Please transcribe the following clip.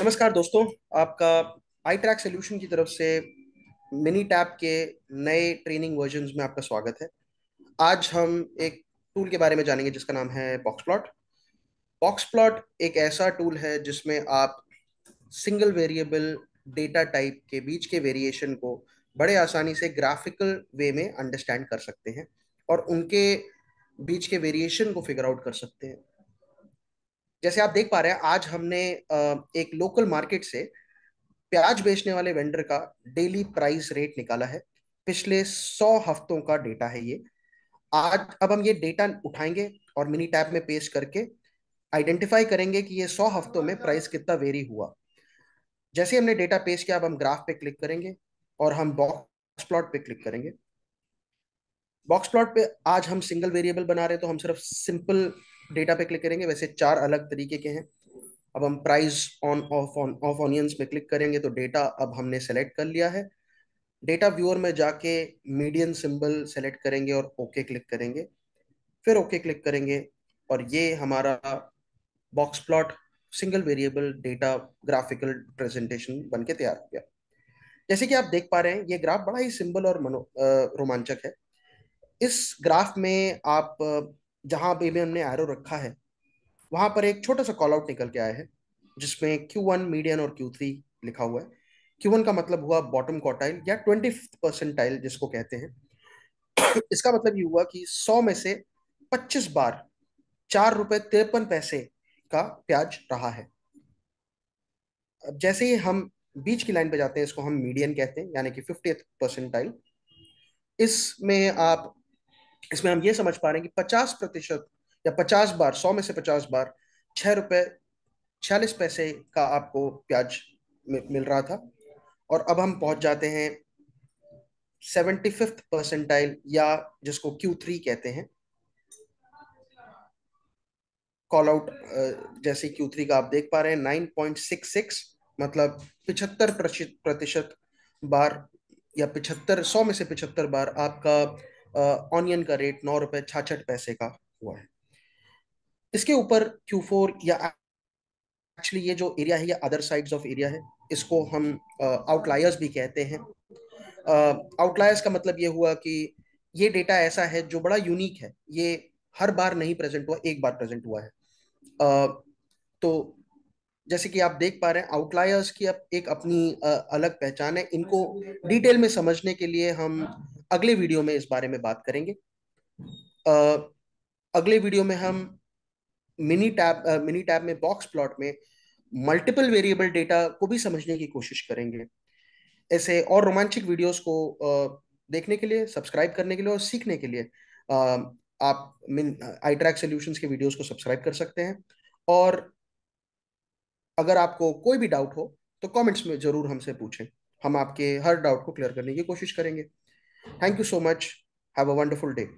नमस्कार दोस्तों आपका आई ट्रैक सोल्यूशन की तरफ से मिनी टैप के नए ट्रेनिंग वर्जन में आपका स्वागत है आज हम एक टूल के बारे में जानेंगे जिसका नाम है बॉक्स प्लॉट बॉक्स प्लॉट एक ऐसा टूल है जिसमें आप सिंगल वेरिएबल डेटा टाइप के बीच के वेरिएशन को बड़े आसानी से ग्राफिकल वे में अंडरस्टैंड कर सकते हैं और उनके बीच के वेरिएशन को फिगर आउट कर सकते हैं जैसे आप देख पा रहे हैं आज हमने एक लोकल मार्केट से प्याज बेचने वाले वेंडर का डेली प्राइस रेट निकाला है पिछले सौ हफ्तों का डेटा है ये आज अब हम ये डेटा उठाएंगे और मिनी टैब में पेश करके आइडेंटिफाई करेंगे कि ये सौ हफ्तों में प्राइस कितना वेरी हुआ जैसे हमने डेटा पेश किया अब हम ग्राफ पे क्लिक करेंगे और हम बॉक्स प्लॉट पे क्लिक करेंगे बॉक्स प्लॉट पे आज हम सिंगल वेरिएबल बना रहे तो हम सिर्फ सिंपल डेटा पे क्लिक करेंगे वैसे चार अलग तरीके के हैं अब हम price on off on off onions में क्लिक करेंगे तो डेटा अब हमने सेलेक्ट कर लिया है डेटा व्यूअर में जाके मीडियन सिंबल सेलेक्ट करेंगे और ओके okay क्लिक करेंगे फिर ओके okay क्लिक करेंगे और ये हमारा box plot single variable data graphical presentation बन के तैयार हो गया जैसे कि आप देख पा रहे हैं ये ग्राफ बड़ा ही सिंपल और मनो रोमांचक है इस ग्राफ में आप जहां पे भी हमने एरो रखा है वहां पर एक छोटा सा कॉल आउट निकल के आया है जिसमें Q1 वन मीडियन और Q3 लिखा हुआ है Q1 का मतलब हुआ बॉटम क्वार्टाइल या ट्वेंटी परसेंटाइल जिसको कहते हैं इसका मतलब ये हुआ कि सौ में से पच्चीस बार चार रुपए तिरपन पैसे का प्याज रहा है अब जैसे ही हम बीच की लाइन पे जाते हैं इसको हम मीडियन कहते हैं यानी कि फिफ्टी परसेंटाइल इसमें आप इसमें हम ये समझ पा रहे हैं कि पचास प्रतिशत या पचास बार सौ में से पचास बार छह रुपए छियालीस पैसे का आपको प्याज मिल रहा था और अब हम पहुंच जाते हैं सेवेंटी फिफ्थ परसेंटाइल या जिसको क्यू थ्री कहते हैं कॉल आउट जैसे क्यू थ्री का आप देख पा रहे हैं नाइन पॉइंट सिक्स सिक्स मतलब पिछहत्तर प्रतिशत बार या पिछहत्तर सौ में से पिछहत्तर बार आपका ऑनियन का रेट नौ रुपए छाछठ पैसे का हुआ है इसके ऊपर Q4 या एक्चुअली ये जो एरिया है या अदर साइड्स ऑफ एरिया है इसको हम आउटलायर्स uh, भी कहते हैं आउटलायर्स uh, का मतलब ये हुआ कि ये डेटा ऐसा है जो बड़ा यूनिक है ये हर बार नहीं प्रेजेंट हुआ एक बार प्रेजेंट हुआ है uh, तो जैसे कि आप देख पा रहे हैं आउटलायर्स की अब एक अपनी अलग पहचान है इनको डिटेल में समझने के लिए हम अगले वीडियो में इस बारे में बात करेंगे आ, अगले वीडियो में हम मिनी टैब मिनी टैब में बॉक्स प्लॉट में मल्टीपल वेरिएबल डेटा को भी समझने की कोशिश करेंगे ऐसे और रोमांचिक वीडियोस को देखने के लिए सब्सक्राइब करने के लिए और सीखने के लिए आप मिन आई ट्रैक सोल्यूशंस के वीडियोस को सब्सक्राइब कर सकते हैं और अगर आपको कोई भी डाउट हो तो कमेंट्स में ज़रूर हमसे पूछें हम आपके हर डाउट को क्लियर करने की कोशिश करेंगे Thank you so much. Have a wonderful day.